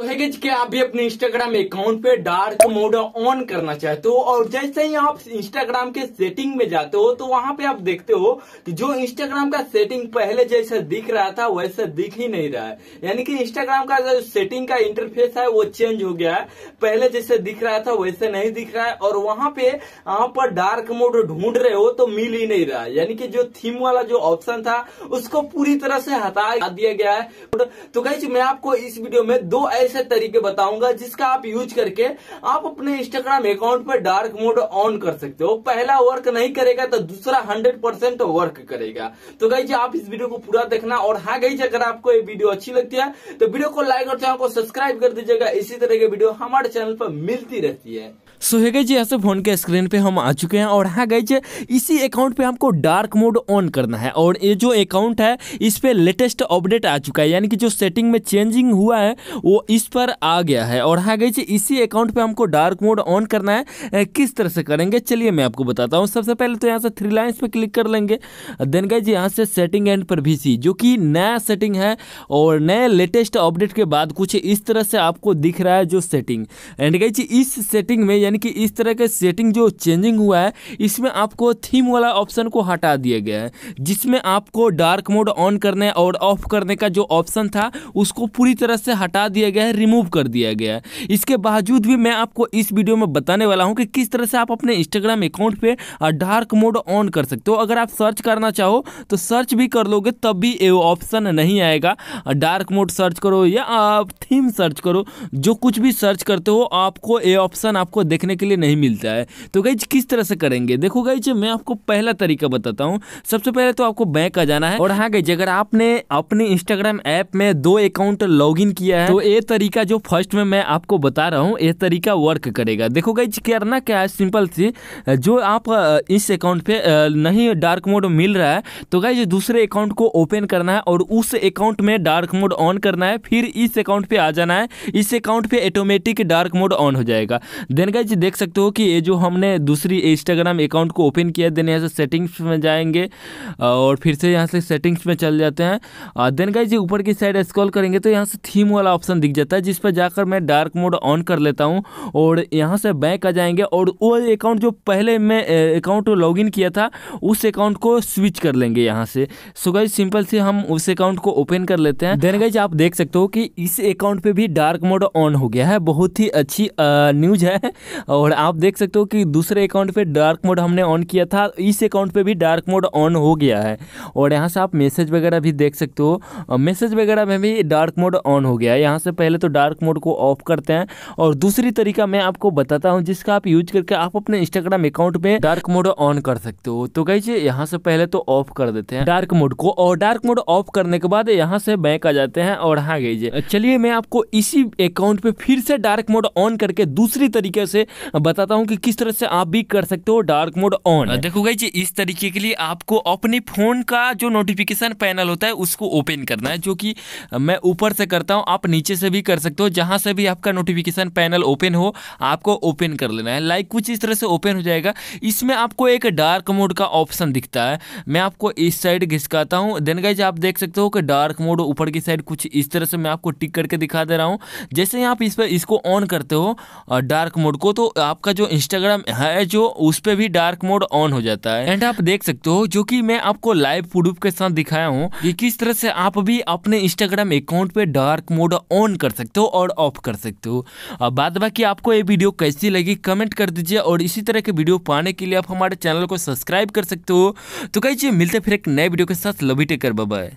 तो है कि आप भी अपने इंस्टाग्राम अकाउंट पे डार्क मोड ऑन करना चाहते हो और जैसे ही आप इंस्टाग्राम के सेटिंग में जाते हो तो वहां पे आप देखते हो कि जो इंस्टाग्राम का सेटिंग पहले जैसा दिख रहा था वैसा दिख ही नहीं रहा है यानी कि इंस्टाग्राम का जो सेटिंग का इंटरफेस है वो चेंज हो गया है पहले जैसे दिख रहा था वैसे नहीं दिख रहा है और वहां पे आप डार्क मोड ढूंढ रहे हो तो मिल ही नहीं रहा है यानी कि जो थीम वाला जो ऑप्शन था उसको पूरी तरह से हटा दिया गया है तो कहीं मैं आपको इस वीडियो में दो ऐसे ऐसे तरीके बताऊंगा जिसका आप यूज करके आप अपने इंस्टाग्राम अकाउंट पर डार्क मोड ऑन कर सकते हो पहला वर्क नहीं करेगा तो दूसरा हंड्रेड परसेंट वर्क करेगा तो गई जी आप इस वीडियो को पूरा देखना और हाँ गई अगर आपको ये वीडियो अच्छी लगती है तो वीडियो को लाइक और चैनल को सब्सक्राइब कर दीजिएगा इसी तरह की वीडियो हमारे चैनल पर मिलती रहती है सो है गई जी ऐसे फ़ोन के स्क्रीन पे हम आ चुके हैं और हाँ गई जी इसी अकाउंट पे हमको डार्क मोड ऑन करना है और ये जो अकाउंट है इस पर लेटेस्ट अपडेट आ चुका है यानी कि जो सेटिंग में चेंजिंग हुआ है वो इस पर आ गया है और हाँ गई जी इसी अकाउंट पे हमको डार्क मोड ऑन करना है किस तरह से करेंगे चलिए मैं आपको बताता हूँ सबसे पहले तो यहाँ से थ्री लाइन्स पर क्लिक कर लेंगे देन गई जी यहाँ से सेटिंग एंड पर भी जो कि नया सेटिंग है और नए लेटेस्ट अपडेट के बाद कुछ इस तरह से आपको दिख रहा है जो सेटिंग एंड गई जी इस सेटिंग में यानी कि इस तरह के सेटिंग जो चेंजिंग हुआ है इसमें आपको थीम वाला ऑप्शन को हटा दिया गया है जिसमें आपको डार्क मोड ऑन करने और ऑफ करने का जो ऑप्शन था उसको पूरी तरह से हटा दिया गया है रिमूव कर दिया गया है इसके बावजूद भी मैं आपको इस वीडियो में बताने वाला हूँ कि किस तरह से आप अपने इंस्टाग्राम अकाउंट पर डार्क मोड ऑन कर सकते हो अगर आप सर्च करना चाहो तो सर्च भी कर लोगे तब भी ये ऑप्शन नहीं आएगा डार्क मोड सर्च करो या आप थीम सर्च करो जो कुछ भी सर्च करते हो आपको ये ऑप्शन आपको देख देखने के लिए नहीं मिलता है तो गाइज किस तरह से करेंगे देखो गाइज मैं आपको पहला तरीका बताता हूँ सबसे पहले तो आपको बैंक आ जाना है और हाँ गाइज अगर आपने अपने इंस्टाग्राम ऐप में दो अकाउंट लॉग किया है तो ये तरीका जो फर्स्ट में मैं आपको बता रहा हूँ ये तरीका वर्क करेगा देखो गाइज करना क्या है सिंपल सी जो आप इस अकाउंट पे नहीं डार्क मोड मिल रहा है तो गाइज दूसरे अकाउंट को ओपन करना है और उस अकाउंट में डार्क मोड ऑन करना है फिर इस अकाउंट पे आ जाना है इस अकाउंट पे ऑटोमेटिक डार्क मोड ऑन हो जाएगा देन गाइज गाइज देख सकते हो कि ये जो हमने दूसरी इंस्टाग्राम अकाउंट को ओपन किया देन यहाँ से सेटिंग्स में जाएंगे और फिर से यहाँ से सेटिंग्स में चल जाते हैं देन गाइज ऊपर की साइड स्क्रॉल करेंगे तो यहाँ से थीम वाला ऑप्शन दिख जाता है जिस पर जाकर मैं डार्क मोड ऑन कर लेता हूँ और यहाँ से बैक आ जाएंगे और वो अकाउंट जो पहले मैं अकाउंट लॉग इन किया था उस अकाउंट को स्विच कर लेंगे यहाँ से सो गाइज सिंपल से हम उस अकाउंट को ओपन कर लेते हैं देन गाइज आप देख सकते हो कि इस अकाउंट पर भी डार्क मोड ऑन हो गया है बहुत ही अच्छी न्यूज है और आप देख सकते हो कि दूसरे अकाउंट पे डार्क मोड हमने ऑन किया था इस अकाउंट पे भी डार्क मोड ऑन हो गया है और यहाँ से आप मैसेज वगैरह भी देख सकते हो मैसेज वगैरह में भी डार्क मोड ऑन हो गया है यहाँ से पहले तो डार्क मोड को ऑफ करते हैं और दूसरी तरीका मैं आपको बताता हूँ जिसका आप यूज करके आप अपने इंस्टाग्राम अकाउंट में डार्क मोड ऑन कर सकते हो तो कहीजिए यहाँ से पहले तो ऑफ कर देते हैं डार्क मोड को और डार्क मोड ऑफ करने के बाद यहाँ से बैंक आ जाते हैं और हाँ गई चलिए मैं आपको इसी अकाउंट पे फिर से डार्क मोड ऑन करके दूसरी तरीके से बताता हूँ कि किस तरह से आप भी कर सकते हो डार्क मोड ऑन देखो गई जी इस तरीके के लिए आपको अपने फ़ोन का जो नोटिफिकेशन पैनल होता है उसको ओपन करना है जो कि मैं ऊपर से करता हूँ आप नीचे से भी कर सकते हो जहाँ से भी आपका नोटिफिकेशन पैनल ओपन हो आपको ओपन कर लेना है लाइक कुछ इस तरह से ओपन हो जाएगा इसमें आपको एक डार्क मोड का ऑप्शन दिखता है मैं आपको इस साइड घिसकाता हूँ देन गई आप देख सकते हो कि डार्क मोड ऊपर की साइड कुछ इस तरह से मैं आपको टिक करके दिखा दे रहा हूँ जैसे आप इस पर इसको ऑन करते हो डार्क मोड को तो आपका जो इंस्टाग्राम है जो उस पर भी डार्क मोड ऑन हो जाता है एंड आप देख सकते हो जो कि मैं आपको लाइव प्रूफ के साथ दिखाया हूँ कि किस तरह से आप भी अपने इंस्टाग्राम अकाउंट पे डार्क मोड ऑन कर सकते हो और ऑफ कर सकते हो अब बाद बाकी आपको ये वीडियो कैसी लगी कमेंट कर दीजिए और इसी तरह के वीडियो पाने के लिए आप हमारे चैनल को सब्सक्राइब कर सकते हो तो कहीं मिलते फिर एक नए वीडियो के साथ लबी टेकर बाय